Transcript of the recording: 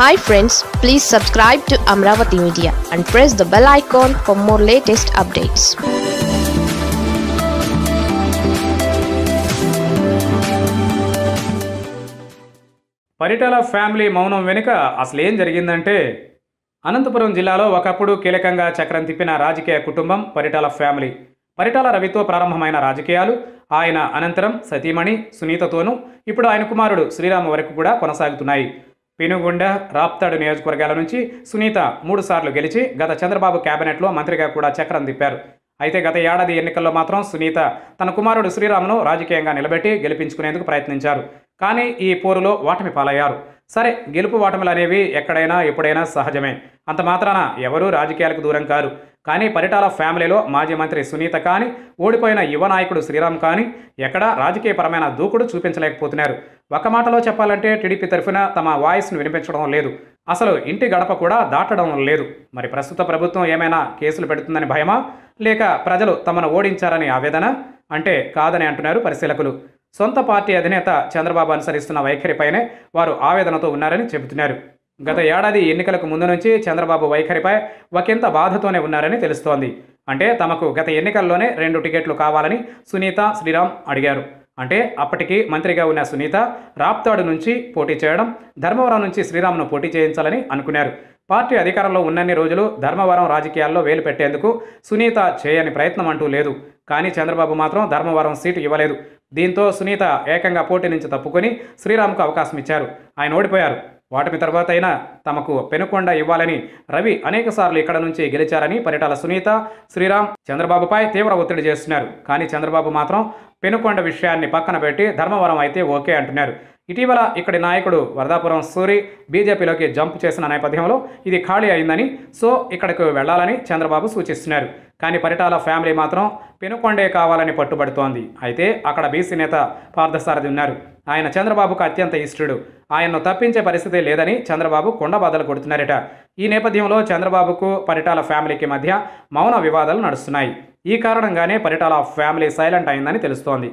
hi friends please subscribe to Amaravati media and press the bell icon for more latest updates Paritala family మౌనం వెనుక అసలు ఏం జరిగిందంటే అనంతపురం జిల్లాలో ఒకప్పుడు కీలకంగా చక్రం తిప్పిన రాజకీయ కుటుంబం పరిటాల ఫ్యామిలీ పరిటాల రవితో ప్రారంభమైన రాజకీయాలు ఆయన అనంతరం సతీమణి సునీతతోనూ ఇప్పుడు ఆయన కుమారుడు శ్రీరామ వరకు కూడా కొనసాగుతున్నాయి పినుగుండ రాప్తాడు నియోజకవర్గాల నుంచి సునీత మూడుసార్లు గెలిచి గత చంద్రబాబు కేబినెట్లో మంత్రిగా కూడా చక్రం తిప్పారు అయితే గత ఏడాది ఎన్నికల్లో మాత్రం సునీత తన కుమారుడు శ్రీరామును రాజకీయంగా నిలబెట్టి గెలిపించుకునేందుకు ప్రయత్నించారు కానీ ఈ పోరులో ఓటమి పాలయ్యారు సరే గెలుపు ఓటములు అనేవి ఎక్కడైనా ఎప్పుడైనా సహజమే అంత మాత్రాన ఎవరూ రాజకీయాలకు దూరం కారు కానీ పరిటాల ఫ్యామిలీలో మాజీ మంత్రి సునీత కానీ ఓడిపోయిన యువ నాయకుడు శ్రీరామ్ కానీ ఎక్కడా రాజకీయపరమైన దూకుడు చూపించలేకపోతున్నారు ఒక మాటలో చెప్పాలంటే టీడీపీ తరఫున తమ వాయిస్ను వినిపించడం లేదు అసలు ఇంటి గడప కూడా దాటడం లేదు మరి ప్రస్తుత ప్రభుత్వం ఏమైనా కేసులు పెడుతుందని భయమా లేక ప్రజలు తమను ఓడించారని ఆవేదన అంటే కాదని అంటున్నారు పరిశీలకులు సొంత పార్టీ అధినేత చంద్రబాబు అనుసరిస్తున్న వైఖరిపైనే వారు ఆవేదనతో ఉన్నారని చెబుతున్నారు గత ఏడాది ఎన్నికలకు ముందు నుంచి చంద్రబాబు వైఖరిపై ఒకంత బాధతోనే ఉన్నారని తెలుస్తోంది అంటే తమకు గత ఎన్నికల్లోనే రెండు టికెట్లు కావాలని సునీత శ్రీరామ్ అడిగారు అంటే అప్పటికి మంత్రిగా ఉన్న సునీత రాప్తాడు నుంచి పోటీ చేయడం ధర్మవరం నుంచి శ్రీరామ్ను పోటీ చేయించాలని అనుకున్నారు పార్టీ అధికారంలో ఉన్నన్ని రోజులు ధర్మవరం రాజకీయాల్లో వేలు పెట్టేందుకు సునీత చేయని ప్రయత్నం అంటూ లేదు కానీ చంద్రబాబు మాత్రం ధర్మవరం సీటు ఇవ్వలేదు దీంతో సునీత ఏకంగా పోటీ నుంచి తప్పుకొని శ్రీరామ్కు అవకాశం ఇచ్చారు ఆయన ఓడిపోయారు వాటమి తర్వాత అయినా తమకు పెనుకొండ ఇవ్వాలని రవి అనేకసార్లు ఇక్కడ నుంచి గెలిచారని పరిటాల సునీత శ్రీరామ్ చంద్రబాబుపై తీవ్ర ఒత్తిడి చేస్తున్నారు కానీ చంద్రబాబు మాత్రం పెనుకొండ విషయాన్ని పక్కన పెట్టి ధర్మవరం అయితే ఓకే అంటున్నారు ఇటీవల ఇక్కడి నాయకుడు వరదాపురం సూరి బీజేపీలోకి జంప్ చేసిన నేపథ్యంలో ఇది ఖాళీ అయిందని సో ఇక్కడకు వెళ్లాలని చంద్రబాబు సూచిస్తున్నారు కానీ పరిటాల ఫ్యామిలీ మాత్రం పెనుకొండే కావాలని పట్టుబడుతోంది అయితే అక్కడ బీసీ నేత పార్థసారథి ఉన్నారు ఆయన చంద్రబాబుకు అత్యంత ఇష్టడు ఆయన్ను తప్పించే పరిస్థితి లేదని చంద్రబాబు కొండబాదలు కొడుతున్నారట ఈ నేపథ్యంలో చంద్రబాబుకు పరిటాల ఫ్యామిలీకి మధ్య మౌన వివాదాలు నడుస్తున్నాయి ఈ కారణంగానే పరిటాల ఫ్యామిలీ సైలెంట్ అయిందని తెలుస్తోంది